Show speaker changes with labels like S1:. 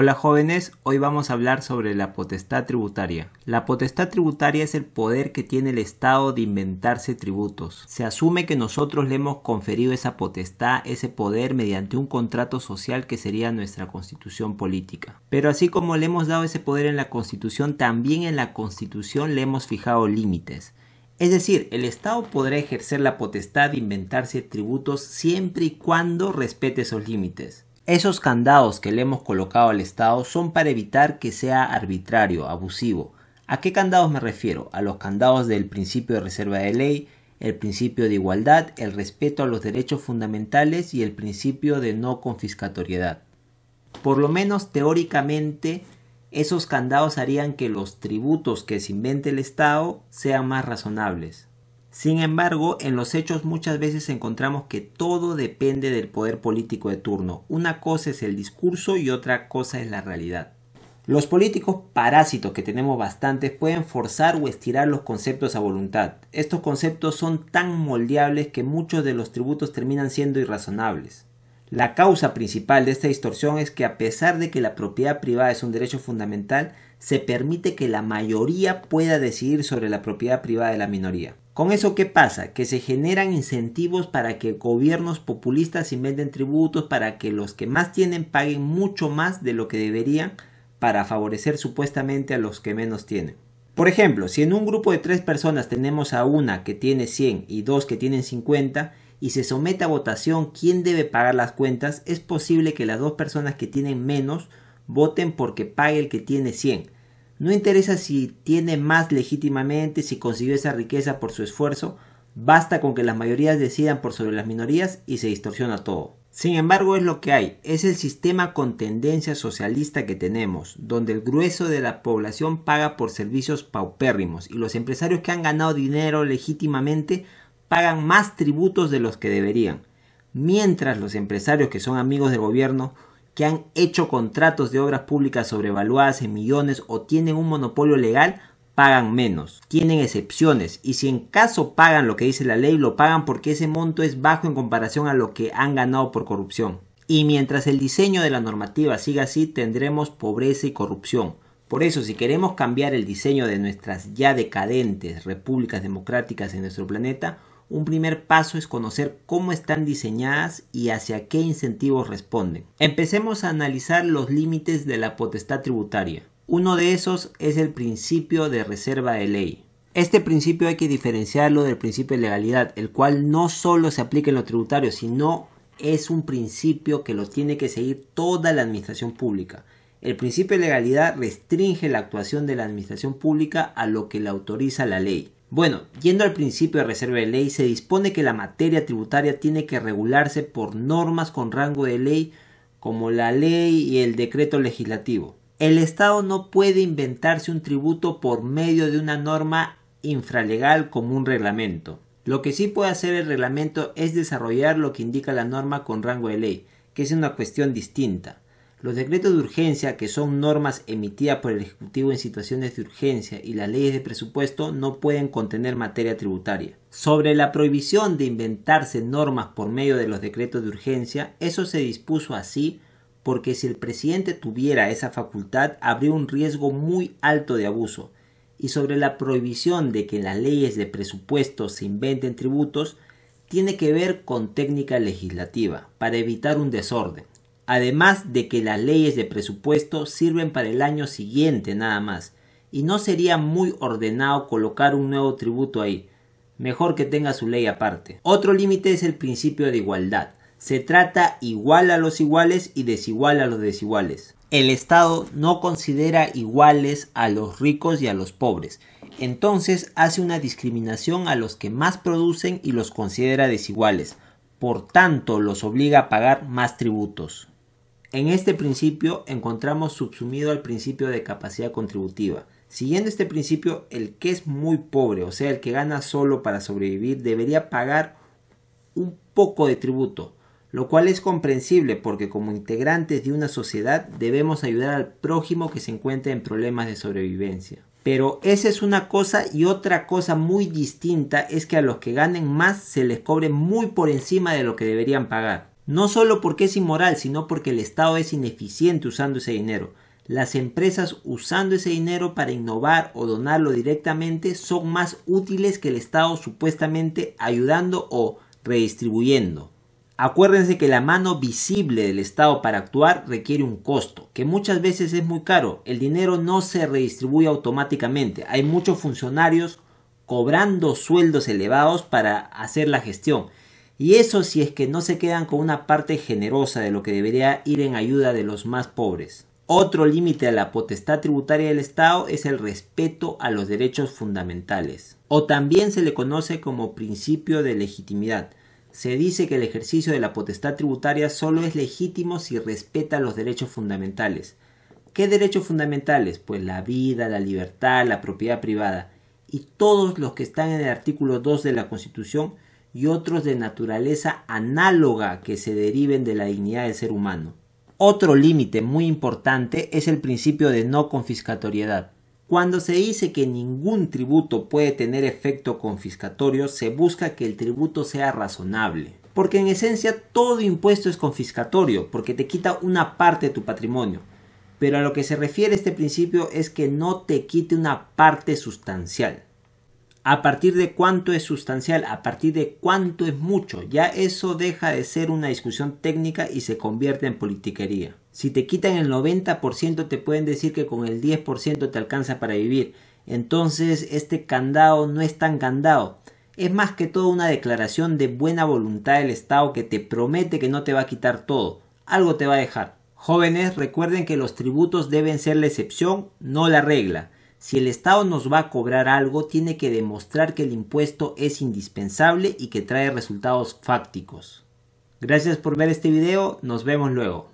S1: Hola jóvenes, hoy vamos a hablar sobre la potestad tributaria. La potestad tributaria es el poder que tiene el Estado de inventarse tributos. Se asume que nosotros le hemos conferido esa potestad, ese poder mediante un contrato social que sería nuestra constitución política. Pero así como le hemos dado ese poder en la constitución, también en la constitución le hemos fijado límites. Es decir, el Estado podrá ejercer la potestad de inventarse tributos siempre y cuando respete esos límites. Esos candados que le hemos colocado al Estado son para evitar que sea arbitrario, abusivo. ¿A qué candados me refiero? A los candados del principio de reserva de ley, el principio de igualdad, el respeto a los derechos fundamentales y el principio de no confiscatoriedad. Por lo menos teóricamente, esos candados harían que los tributos que se invente el Estado sean más razonables. Sin embargo, en los hechos muchas veces encontramos que todo depende del poder político de turno. Una cosa es el discurso y otra cosa es la realidad. Los políticos parásitos que tenemos bastantes pueden forzar o estirar los conceptos a voluntad. Estos conceptos son tan moldeables que muchos de los tributos terminan siendo irrazonables. La causa principal de esta distorsión es que a pesar de que la propiedad privada es un derecho fundamental, se permite que la mayoría pueda decidir sobre la propiedad privada de la minoría. ¿Con eso qué pasa? Que se generan incentivos para que gobiernos populistas inventen tributos para que los que más tienen paguen mucho más de lo que deberían para favorecer supuestamente a los que menos tienen. Por ejemplo, si en un grupo de tres personas tenemos a una que tiene 100 y dos que tienen 50, y se somete a votación quién debe pagar las cuentas, es posible que las dos personas que tienen menos voten porque pague el que tiene 100. No interesa si tiene más legítimamente, si consiguió esa riqueza por su esfuerzo, basta con que las mayorías decidan por sobre las minorías y se distorsiona todo. Sin embargo, es lo que hay, es el sistema con tendencia socialista que tenemos, donde el grueso de la población paga por servicios paupérrimos y los empresarios que han ganado dinero legítimamente pagan más tributos de los que deberían, mientras los empresarios que son amigos del gobierno, que han hecho contratos de obras públicas sobrevaluadas en millones o tienen un monopolio legal, pagan menos. Tienen excepciones y si en caso pagan lo que dice la ley, lo pagan porque ese monto es bajo en comparación a lo que han ganado por corrupción. Y mientras el diseño de la normativa siga así, tendremos pobreza y corrupción. Por eso, si queremos cambiar el diseño de nuestras ya decadentes repúblicas democráticas en nuestro planeta, un primer paso es conocer cómo están diseñadas y hacia qué incentivos responden. Empecemos a analizar los límites de la potestad tributaria. Uno de esos es el principio de reserva de ley. Este principio hay que diferenciarlo del principio de legalidad, el cual no solo se aplica en lo tributario, sino es un principio que lo tiene que seguir toda la administración pública. El principio de legalidad restringe la actuación de la administración pública a lo que la autoriza la ley. Bueno, yendo al principio de reserva de ley, se dispone que la materia tributaria tiene que regularse por normas con rango de ley como la ley y el decreto legislativo. El Estado no puede inventarse un tributo por medio de una norma infralegal como un reglamento. Lo que sí puede hacer el reglamento es desarrollar lo que indica la norma con rango de ley, que es una cuestión distinta. Los decretos de urgencia, que son normas emitidas por el Ejecutivo en situaciones de urgencia, y las leyes de presupuesto no pueden contener materia tributaria. Sobre la prohibición de inventarse normas por medio de los decretos de urgencia, eso se dispuso así porque si el presidente tuviera esa facultad habría un riesgo muy alto de abuso. Y sobre la prohibición de que en las leyes de presupuesto se inventen tributos, tiene que ver con técnica legislativa, para evitar un desorden. Además de que las leyes de presupuesto sirven para el año siguiente nada más, y no sería muy ordenado colocar un nuevo tributo ahí. Mejor que tenga su ley aparte. Otro límite es el principio de igualdad. Se trata igual a los iguales y desigual a los desiguales. El Estado no considera iguales a los ricos y a los pobres. Entonces hace una discriminación a los que más producen y los considera desiguales. Por tanto, los obliga a pagar más tributos. En este principio encontramos subsumido al principio de capacidad contributiva. Siguiendo este principio, el que es muy pobre, o sea, el que gana solo para sobrevivir, debería pagar un poco de tributo, lo cual es comprensible porque como integrantes de una sociedad debemos ayudar al prójimo que se encuentre en problemas de sobrevivencia. Pero esa es una cosa y otra cosa muy distinta es que a los que ganen más se les cobre muy por encima de lo que deberían pagar. No solo porque es inmoral, sino porque el Estado es ineficiente usando ese dinero. Las empresas usando ese dinero para innovar o donarlo directamente son más útiles que el Estado supuestamente ayudando o redistribuyendo. Acuérdense que la mano visible del Estado para actuar requiere un costo, que muchas veces es muy caro. El dinero no se redistribuye automáticamente. Hay muchos funcionarios cobrando sueldos elevados para hacer la gestión. Y eso si es que no se quedan con una parte generosa de lo que debería ir en ayuda de los más pobres. Otro límite a la potestad tributaria del Estado es el respeto a los derechos fundamentales, o también se le conoce como principio de legitimidad. Se dice que el ejercicio de la potestad tributaria solo es legítimo si respeta los derechos fundamentales. ¿Qué derechos fundamentales? Pues la vida, la libertad, la propiedad privada y todos los que están en el artículo 2 de la Constitución y otros de naturaleza análoga que se deriven de la dignidad del ser humano. Otro límite muy importante es el principio de no confiscatoriedad. Cuando se dice que ningún tributo puede tener efecto confiscatorio, se busca que el tributo sea razonable. Porque en esencia todo impuesto es confiscatorio, porque te quita una parte de tu patrimonio. Pero a lo que se refiere este principio es que no te quite una parte sustancial a partir de cuánto es sustancial, a partir de cuánto es mucho. Ya eso deja de ser una discusión técnica y se convierte en politiquería. Si te quitan el 90% te pueden decir que con el 10% te alcanza para vivir. Entonces este candado no es tan candado. Es más que todo una declaración de buena voluntad del Estado que te promete que no te va a quitar todo. Algo te va a dejar. Jóvenes, recuerden que los tributos deben ser la excepción, no la regla. Si el Estado nos va a cobrar algo, tiene que demostrar que el impuesto es indispensable y que trae resultados fácticos. Gracias por ver este video, nos vemos luego.